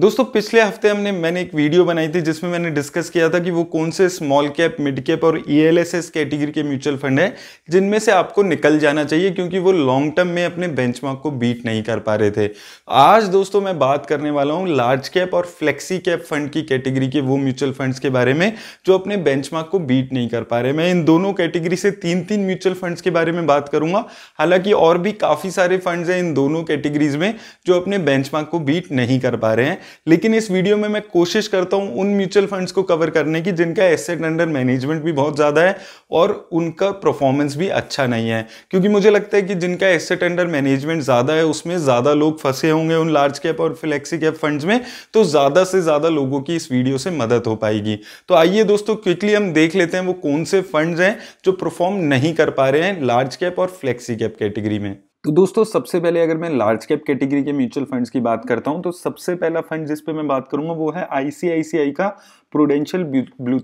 दोस्तों पिछले हफ्ते हमने मैंने एक वीडियो बनाई थी जिसमें मैंने डिस्कस किया था कि वो कौन से small cap mid cap ELSS ईएलएसएस e कैटेगरी के म्यूचुअल फंड हैं जिनमें से आपको निकल जाना चाहिए क्योंकि वो लॉन्ग टर्म में अपने बेंचमार्क को बीट नहीं कर पा रहे थे आज दोस्तों मैं बात करने वाला हूँ लार्ज कैप और फ्लेक्सी कैप फंड की कैटेगरी के वो म्यूचुअल फंड्स के बारे में जो अपने मार्क को बीट नहीं कर पा रहे मैं इन दोनों कैटेगरी से तीन तीन म्यूचुअल फंड्स के बारे में बात करूंगा हालांकि और भी काफ़ी सारे फंड्स हैं इन दोनों कैटेगरीज में जो अपने मार्क को बीट नहीं कर पा रहे हैं लेकिन इस वीडियो में मैं कोशिश करता हूं उन म्यूचुअल फंड्स को कवर करने की जिनका एसेट अंडर मैनेजमेंट भी बहुत ज़्यादा है और उनका परफॉर्मेंस भी अच्छा नहीं है क्योंकि मुझे लगता है कि जिनका एसेट अंडर मैनेजमेंट ज़्यादा है उसमें ज़्यादा लोग फंसे होंगे उन लार्ज कैप और फ्लेक्सी कैप फंड में तो ज़्यादा से ज़्यादा लोगों की इस वीडियो से मदद हो पाएगी तो आइए दोस्तों क्विकली हम देख लेते हैं वो कौन से फंड हैं जो परफॉर्म नहीं कर पा रहे हैं लार्ज कैप और फ्लेक्सी कैप कैटेगरी में तो दोस्तों सबसे पहले अगर मैं लार्ज कैप कैटेगरी के म्यूचुअल फंड्स की बात करता हूं तो सबसे पहला फंड जिस पे मैं बात करूंगा वो है आईसीआईसीआई का प्रोडेंशियल ब्लू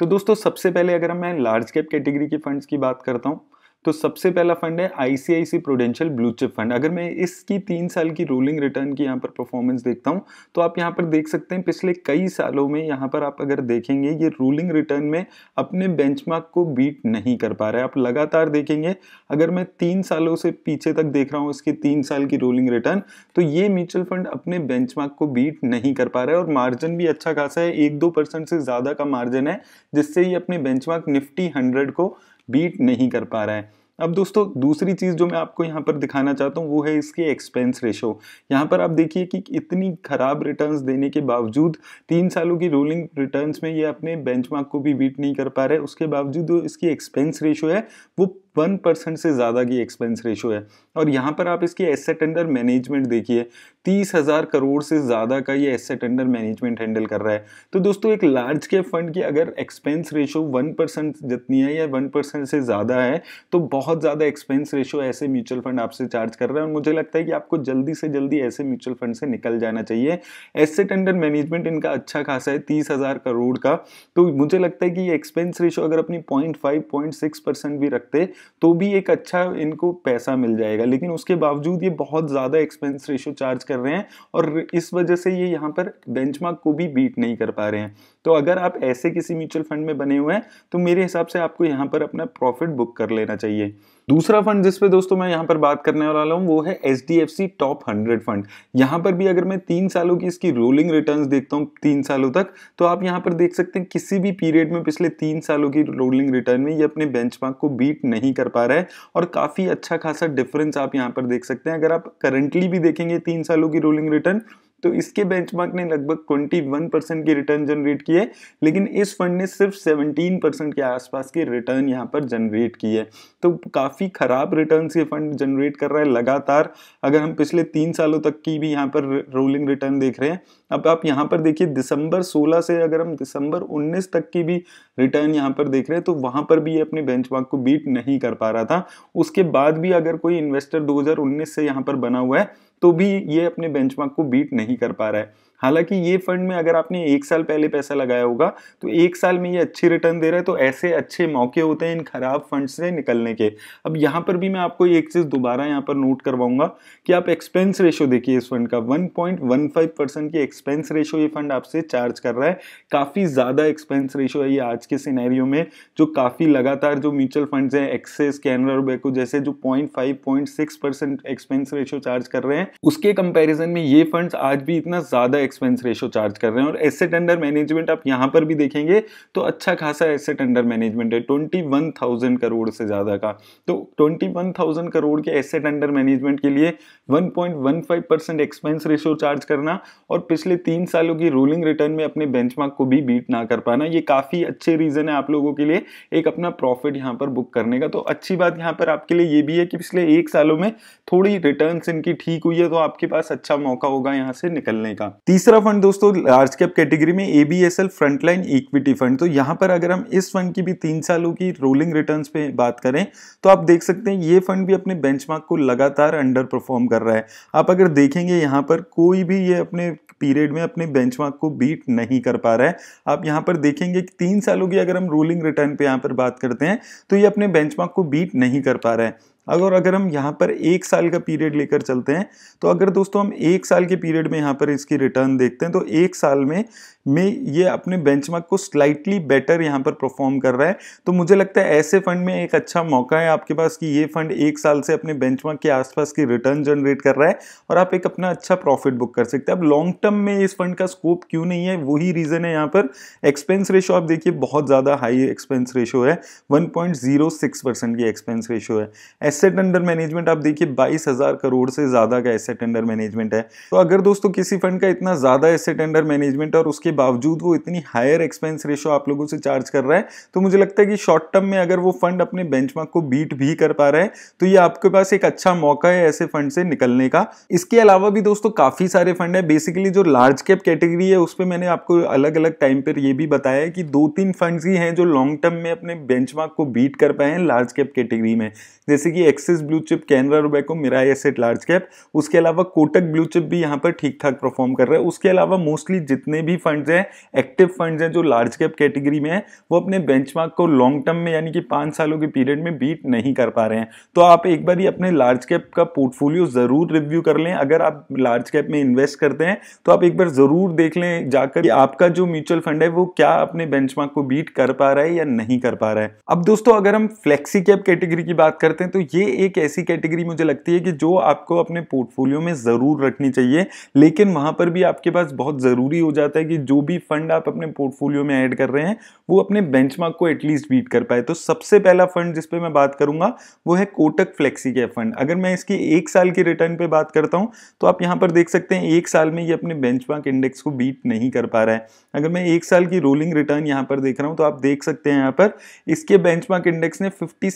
तो दोस्तों सबसे पहले अगर मैं लार्ज कैप कैटेगरी के फंड्स की बात करता हूँ तो सबसे पहला फंड है ICICI prudential blue chip fund अगर मैं इसकी तीन साल की रोलिंग रिटर्न की यहाँ पर परफॉर्मेंस देखता हूँ तो आप यहाँ पर देख सकते हैं पिछले कई सालों में यहाँ पर आप अगर देखेंगे ये रोलिंग रिटर्न में अपने बेंच को बीट नहीं कर पा रहे आप लगातार देखेंगे अगर मैं तीन सालों से पीछे तक देख रहा हूँ इसकी तीन साल की रोलिंग रिटर्न तो ये म्यूचुअल फंड अपने बेंच को बीट नहीं कर पा रहा और मार्जिन भी अच्छा खासा है एक दो परसेंट से ज़्यादा का मार्जिन है जिससे ये अपने बेंच निफ्टी हंड्रेड को बीट नहीं कर पा रहा है अब दोस्तों दूसरी चीज़ जो मैं आपको यहाँ पर दिखाना चाहता हूँ वो है इसके एक्सपेंस रेशो यहाँ पर आप देखिए कि इतनी ख़राब रिटर्न्स देने के बावजूद तीन सालों की रोलिंग रिटर्न्स में ये अपने बेंचमार्क को भी बीट नहीं कर पा रहे उसके बावजूद जो इसकी एक्सपेंस रेशो है वो वन परसेंट से ज़्यादा की एक्सपेंस रेशो है और यहाँ पर आप इसकी एसेट अंडर मैनेजमेंट देखिए तीस हज़ार करोड़ से ज़्यादा का ये एसेट अंडर मैनेजमेंट हैंडल कर रहा है तो दोस्तों एक लार्ज के फंड की अगर एक्सपेंस रेशो वन परसेंट जितनी है या वन परसेंट से ज़्यादा है तो बहुत ज़्यादा एक्सपेंस रेशो ऐसे म्यूचुअल फंड आपसे चार्ज कर रहे हैं और मुझे लगता है कि आपको जल्दी से जल्दी ऐसे म्यूचुअल फंड से निकल जाना चाहिए एसेट अंडर मैनेजमेंट इनका अच्छा खासा है तीस हज़ार करोड़ का तो मुझे लगता है कि ये एक्सपेंस रेशो अगर अपनी point five point six percent भी रखते तो भी एक अच्छा इनको पैसा मिल जाएगा लेकिन उसके बावजूद ये बहुत ज़्यादा एक्सपेंस रेशो चार्ज कर रहे हैं और इस वजह से ये यहाँ पर बेंच को भी बीट नहीं कर पा रहे हैं तो अगर आप ऐसे किसी म्यूचुअल फंड में बने हुए हैं तो मेरे हिसाब से आपको यहाँ पर अपना प्रॉफिट बुक कर लेना चाहिए दूसरा फंड जिस पे दोस्तों मैं यहां पर बात करने वाला हूँ वो है H D F C top hundred fund यहां पर भी अगर मैं तीन सालों की इसकी रोलिंग रिटर्न देखता हूँ तीन सालों तक तो आप यहाँ पर देख सकते हैं किसी भी पीरियड में पिछले तीन सालों की रोलिंग रिटर्न में ये अपने बेंच को बीट नहीं कर पा रहा है और काफ़ी अच्छा खासा डिफरेंस आप यहाँ पर देख सकते हैं अगर आप करंटली भी देखेंगे तीन सालों की रोलिंग रिटर्न तो इसके बेंचमार्क ने लगभग 21 परसेंट की रिटर्न जनरेट की है लेकिन इस फंड ने सिर्फ 17 परसेंट के आसपास की रिटर्न यहाँ पर जनरेट की है तो काफ़ी ख़राब रिटर्न ये फंड जनरेट कर रहा है लगातार अगर हम पिछले तीन सालों तक की भी यहाँ पर रोलिंग रिटर्न देख रहे हैं अब आप यहाँ पर देखिए दिसंबर सोलह से अगर हम दिसंबर उन्नीस तक की भी रिटर्न यहाँ पर देख रहे हैं तो वहाँ पर भी ये अपने बेंच को बीट नहीं कर पा रहा था उसके बाद भी अगर कोई इन्वेस्टर 2019 से यहाँ पर बना हुआ है तो भी ये अपने बेंचमार्क को बीट नहीं कर पा रहा है हालांकि ये फंड में अगर आपने एक साल पहले पैसा लगाया होगा तो एक साल में ये अच्छे रिटर्न दे रहा है तो ऐसे अच्छे मौके होते हैं इन खराब फंड से निकलने के अब यहाँ पर भी मैं आपको एक चीज़ दोबारा यहाँ पर नोट करवाऊंगा कि आप एक्सपेंस रेशो देखिए इस फंड का 1.15 परसेंट की एक्सपेंस रेशो ये फंड आपसे चार्ज कर रहा है काफ़ी ज़्यादा एक्सपेंस रेशो है ये आज के सिनेरियो में जो काफ़ी लगातार जो म्यूचुअल फंड हैं एक्सेस कैनरा बैको जैसे जो point five point six percent expense ratio charge कर रहे हैं उसके कंपेरिजन में ये फंड आज भी इतना ज़्यादा एक्सपेंस रेशो चार्ज कर रहे हैं और एसेट अंडर मैनेजमेंट आप यहां पर भी देखेंगे तो अच्छा खासा एसेट अंडर मैनेजमेंट है ट्वेंटी वन थाउजेंड करोड़ से ज़्यादा का तो ट्वेंटी वन थाउजेंड करोड़ के एसेट अंडर मैनेजमेंट के लिए one point one five percent expense ratio charge करना और पिछले तीन सालों की रोलिंग रिटर्न में अपने बेंच को भी बीट ना कर पाना ये काफ़ी अच्छे रीज़न है आप लोगों के लिए एक अपना प्रॉफिट यहां पर बुक करने का तो अच्छी बात यहां पर आपके लिए ये भी है कि पिछले एक सालों में थोड़ी रिटर्न इनकी ठीक हुई है तो आपके पास अच्छा मौका होगा यहां से निकलने का तीसरा फंड दोस्तों लार्ज कैप कैटेगरी में A B S L frontline equity fund तो यहां पर अगर हम इस फंड की भी तीन सालों की रोलिंग रिटर्न पे बात करें तो आप देख सकते हैं ये फंड भी अपने बेंचमार्क को लगातार अंडर परफॉर्म कर रहा है आप अगर देखेंगे यहाँ पर कोई भी ये अपने पीरियड में अपने बेंचमार्क को बीट नहीं कर पा रहा है आप यहां पर देखेंगे कि तीन सालों की अगर हम रोलिंग रिटर्न पे यहाँ पर बात करते हैं तो ये अपने बेंचमार्क को बीट नहीं कर पा रहा है अगर अगर हम यहाँ पर एक साल का पीरियड लेकर चलते हैं तो अगर दोस्तों हम एक साल के पीरियड में यहाँ पर इसकी रिटर्न देखते हैं तो एक साल में में ये अपने बेंचमार्क को स्लाइटली बेटर यहाँ पर परफॉर्म कर रहा है तो मुझे लगता है ऐसे फंड में एक अच्छा मौका है आपके पास कि ये फंड एक साल से अपने बेंचमार्क के आसपास की रिटर्न जनरेट कर रहा है और आप एक अपना अच्छा प्रॉफिट बुक कर सकते हैं अब लॉन्ग टर्म में इस फंड का स्कोप क्यों नहीं है वही रीज़न है यहाँ पर एक्सपेंस रेशो आप देखिए बहुत ज़्यादा हाई एक्सपेंस रेशो है वन परसेंट की एक्सपेंस रेशो है एसेट अंडर मैनेजमेंट आप देखिए बाईस हज़ार करोड़ से ज़्यादा का एसेट अंडर मैनेजमेंट है तो अगर दोस्तों किसी फंड का इतना ज़्यादा एसेट अंडर मैनेजमेंट और उसके बावजूद वो इतनी हायर एक्सपेंस रेशो आप लोगों से चार्ज कर रहा है तो मुझे लगता है कि शॉर्ट टर्म में अगर वो फंड अपने बेंचमार्क को बीट भी कर पा रहा है तो ये आपके पास एक अच्छा मौका है ऐसे फंड से निकलने का इसके अलावा भी दोस्तों काफ़ी सारे फंड है बेसिकली जो लार्ज कैप कैटेगरी है उस पर मैंने आपको अलग अलग टाइम पर यह भी बताया है कि दो तीन फंड ही हैं जो लॉन्ग टर्म में अपने बेंच को बीट कर पाए हैं लार्ज कैप कैटेगरी में जैसे कि Axis blue chip Canara Robeco Mirae asset large cap उसके अलावा कोटक ब्लू चिप भी यहाँ पर ठीक ठाक परफॉर्म कर रहा है उसके अलावा मोस्टली जितने भी फंड फंड्स हैं एक्टिव फंड्स हैं जो लार्ज कैप कैटेगरी में है वो अपने बेंचमार्क को लॉन्ग टर्म में यानी कि पाँच सालों के पीरियड में बीट नहीं कर पा रहे हैं तो आप एक बार ही अपने लार्ज कैप का पोर्टफोलियो ज़रूर रिव्यू कर लें अगर आप लार्ज कैप में इन्वेस्ट करते हैं तो आप एक बार ज़रूर देख लें जाकर कि आपका जो म्यूचुअल फंड है वो क्या अपने बेंच को बीट कर पा रहा है या नहीं कर पा रहा है अब दोस्तों अगर हम फ्लेक्सी कैप कैटेगरी की बात करते हैं तो ये एक ऐसी कैटेगरी मुझे लगती है कि जो आपको अपने पोर्टफोलियो में ज़रूर रखनी चाहिए लेकिन वहाँ पर भी आपके पास बहुत ज़रूरी हो जाता है कि जो जो भी फंड आप अपने पोर्टफोलियो में ऐड कर रहे हैं वो अपने बेंचमार्क को एटलीस्ट बीट कर पाए तो सबसे पहला फंड जिस पे मैं बात करूंगा वो है कोटक फ्लेक्सी केयर फंड अगर मैं इसकी एक साल की रिटर्न पे बात करता हूँ तो आप यहाँ पर देख सकते हैं एक साल में ये अपने बेंचमार्क इंडेक्स को बीट नहीं कर पा रहा है अगर मैं एक साल की रोलिंग रिटर्न यहाँ पर देख रहा हूँ तो आप देख सकते हैं यहाँ पर इसके बेंच इंडेक्स ने फिफ्टी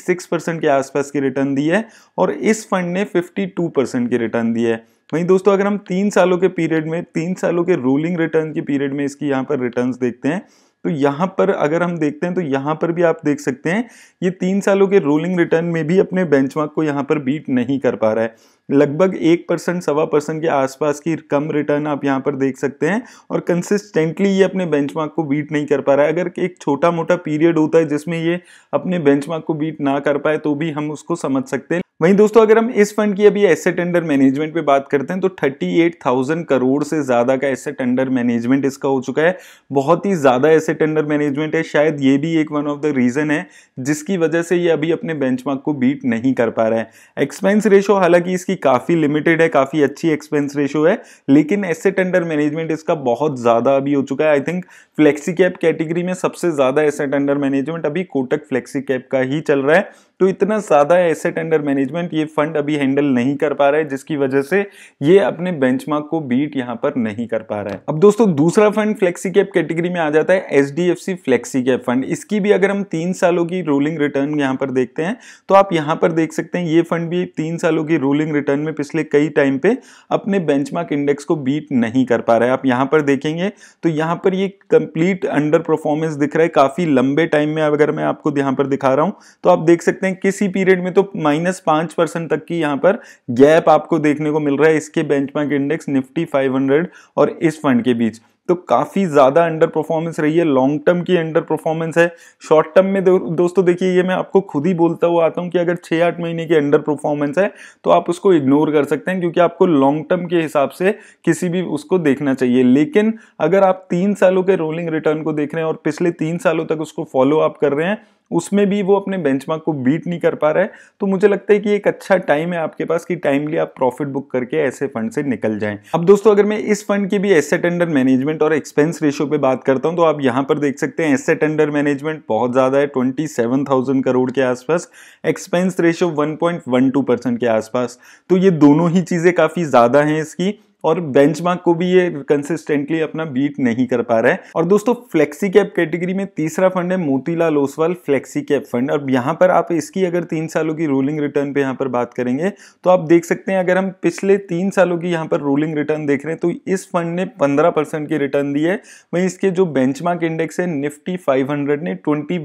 के आसपास की रिटर्न दी है और इस फंड ने 52 परसेंट की रिटर्न दी है वहीं दोस्तों अगर हम तीन सालों के पीरियड में तीन सालों के रूलिंग रिटर्न के पीरियड में इसकी यहाँ पर रिटर्न देखते हैं तो यहाँ पर अगर हम देखते हैं तो यहाँ पर भी आप देख सकते हैं ये तीन सालों के रोलिंग रिटर्न में भी अपने बेंचमार्क को यहाँ पर बीट नहीं कर पा रहा है लगभग एक परसेंट सवा परसेंट के आसपास की कम रिटर्न आप यहाँ पर देख सकते हैं और कंसिस्टेंटली ये अपने बेंचमार्क को बीट नहीं कर पा रहा है अगर एक छोटा मोटा पीरियड होता है जिसमें ये अपने बेंचमार्क को बीट ना कर पाए तो भी हम उसको समझ सकते हैं वहीं दोस्तों अगर हम इस फंड की अभी एसेट अंडर मैनेजमेंट पे बात करते हैं तो 38,000 करोड़ से ज़्यादा का एसेट अंडर मैनेजमेंट इसका हो चुका है बहुत ही ज़्यादा एसेट अंडर मैनेजमेंट है शायद ये भी एक वन ऑफ द रीज़न है जिसकी वजह से ये अभी अपने बेंचमार्क को बीट नहीं कर पा रहा है एक्सपेंस रेशो हालांकि इसकी काफ़ी लिमिटेड है काफ़ी अच्छी एक्सपेंस रेशो है लेकिन एसेट अंडर मैनेजमेंट इसका बहुत ज़्यादा अभी हो चुका है I think flexi cap category में सबसे ज़्यादा एसेट अंडर मैनेजमेंट अभी कोटक फ्लेक्सी कैप का ही चल रहा है तो इतना सादा एसेट अंडर मैनेजमेंट ये फंड अभी हैंडल नहीं कर पा रहा है जिसकी वजह से ये अपने बेंचमार्क को बीट यहां पर नहीं कर पा रहा है अब दोस्तों दूसरा फंड फ्लेक्सी कैप कैटेगरी में आ जाता है H D F C flexi cap fund इसकी भी अगर हम तीन सालों की रोलिंग रिटर्न यहां पर देखते हैं तो आप यहां पर देख सकते हैं ये फंड भी तीन सालों की रोलिंग रिटर्न में पिछले कई टाइम पे अपने बेंचमार्क इंडेक्स को बीट नहीं कर पा रहा है आप यहां पर देखेंगे तो यहां पर ये कंप्लीट अंडर परफॉर्मेंस दिख रहा है काफी लंबे टाइम में अगर मैं आपको यहां पर दिखा रहा हूं तो आप देख सकते हैं हैं किसी पीरियड में तो माइनस पांच परसेंट तक की यहां पर गैप आपको देखने को मिल रहा है इसके बेंचमार्क इंडेक्स निफ्टी 500 और इस फंड के बीच तो काफ़ी ज़्यादा अंडर परफॉर्मेंस रही है लॉन्ग टर्म की अंडर परफॉर्मेंस है शॉर्ट टर्म में दो, दोस्तों देखिए ये मैं आपको खुद ही बोलता हुआ आता हूं कि अगर छह आठ महीने की अंडर परफॉर्मेंस है तो आप उसको इग्नोर कर सकते हैं क्योंकि आपको लॉन्ग टर्म के हिसाब से किसी भी उसको देखना चाहिए लेकिन अगर आप तीन सालों के रोलिंग रिटर्न को देख रहे हैं और पिछले तीन सालों तक उसको फॉलो अप कर रहे हैं उसमें भी वो अपने बेंचमार्क को बीट नहीं कर पा रहा है तो मुझे लगता है कि एक अच्छा टाइम है आपके पास कि टाइमली आप प्रॉफिट बुक करके ऐसे फंड से निकल जाए अब दोस्तों अगर मैं इस फंड की भी एसेट अंडर मैनेजमेंट और एक्सपेंस रेशियो पे बात करता हूं तो आप यहां पर देख सकते हैं एसेट अंडर मैनेजमेंट बहुत ज़्यादा है ट्वेंटी सेवन थाउजेंड करोड़ के आसपास expense ratio one point one two percent के आसपास तो ये दोनों ही चीज़ें काफ़ी ज़्यादा हैं इसकी और बेंच को भी ये कंसिस्टेंटली अपना बीट नहीं कर पा रहा है और दोस्तों फ्लेक्सी कैप कैटेगरी में तीसरा फंड है Motilal Oswal flexi cap fund और यहाँ पर आप इसकी अगर तीन सालों की रोलिंग रिटर्न पे यहाँ पर बात करेंगे तो आप देख सकते हैं अगर हम पिछले तीन सालों की यहाँ पर रोलिंग रिटर्न देख रहे हैं तो इस फंड ने पंद्रह परसेंट की रिटर्न दी है वहीं इसके जो बेंच इंडेक्स है निफ्टी फाइव ने ट्वेंटी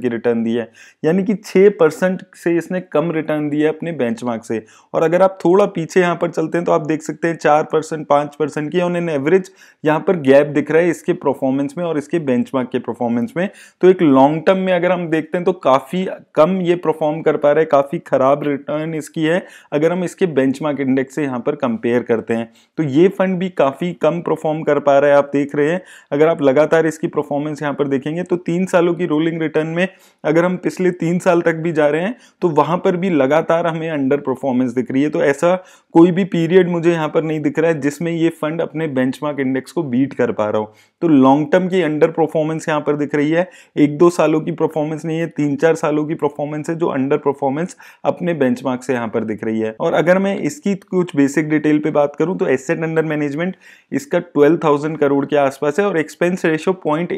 की रिटर्न दी है यानी कि छः से इसने कम रिटर्न दिया है अपने बेंच से और अगर आप थोड़ा पीछे यहाँ पर चलते हैं तो आप देख सकते हैं चार परसेंट पाँच परसेंट की ऑन एन एवरेज यहाँ पर गैप दिख रहा है इसके परफॉर्मेंस में और इसके बेंचमार्क के परफॉर्मेंस में तो एक लॉन्ग टर्म में अगर हम देखते हैं तो काफ़ी कम ये परफॉर्म कर पा रहा है काफ़ी खराब रिटर्न इसकी है अगर हम इसके बेंच इंडेक्स से यहाँ पर कंपेयर करते हैं तो ये फंड भी काफ़ी कम परफॉर्म कर पा रहा है आप देख रहे हैं अगर आप लगातार इसकी परफॉर्मेंस यहाँ पर देखेंगे तो तीन सालों की रोलिंग रिटर्न में अगर हम पिछले तीन साल तक भी जा रहे हैं तो वहाँ पर भी लगातार हमें अंडर परफॉर्मेंस दिख रही है तो ऐसा कोई भी पीरियड मुझे यहाँ पर नहीं दिख दिख रहा है जिसमें ये फंड अपने बेंचमार्क इंडेक्स को बीट कर पा रहा हो तो लॉन्ग टर्म की अंडर परफॉर्मेंस यहाँ पर दिख रही है एक दो सालों की परफॉर्मेंस नहीं है तीन चार सालों की परफॉर्मेंस है जो अंडर परफॉर्मेंस अपने बेंच से यहाँ पर दिख रही है और अगर मैं इसकी कुछ बेसिक डिटेल पर बात करूँ तो एसेट अंडर मैनेजमेंट इसका ट्वेल्व करोड़ के आसपास है और एक्सपेंस रेशो पॉइंट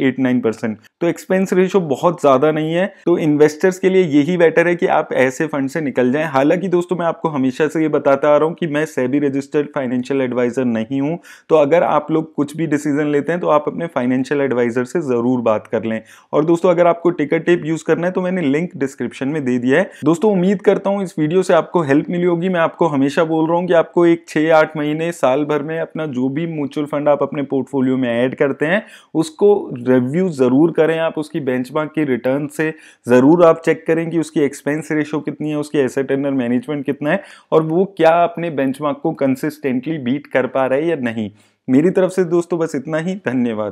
तो एक्सपेंस रेशो बहुत ज़्यादा नहीं है तो इन्वेस्टर्स के लिए यही बेटर है कि आप ऐसे फंड से निकल जाएं हालांकि दोस्तों मैं आपको हमेशा से ये बताता आ रहा हूं कि मैं सेबी रजिस्टर्ड फाइनेंशियल एडवाइज़र नहीं हूं तो अगर आप लोग कुछ भी डिसीजन लेते हैं तो आप अपने फाइनेंशियल एडवाइज़र से ज़रूर बात कर लें और दोस्तों अगर आपको टिकट टेप यूज़ करना है तो मैंने लिंक डिस्क्रिप्शन में दे दिया है दोस्तों उम्मीद करता हूं इस वीडियो से आपको हेल्प मिली होगी मैं आपको हमेशा बोल रहा हूं कि आपको एक छह आठ महीने साल भर में अपना जो भी म्यूचुअल फंड आप अपने पोर्टफोलियो में ऐड करते हैं उसको रिव्यू ज़रूर करें आप उसकी बेंचमार्क की रिटर्न से ज़रूर आप चेक करें कि उसकी एक्सपेंस रेशियो कितनी है उसकी एसेट एंडर मैनेजमेंट कितना है और वो क्या अपने बेंचमार्क को कंसिस्टेंटली बीट कंप्लीट कर पा रहे हैं या नहीं मेरी तरफ से दोस्तों बस इतना ही धन्यवाद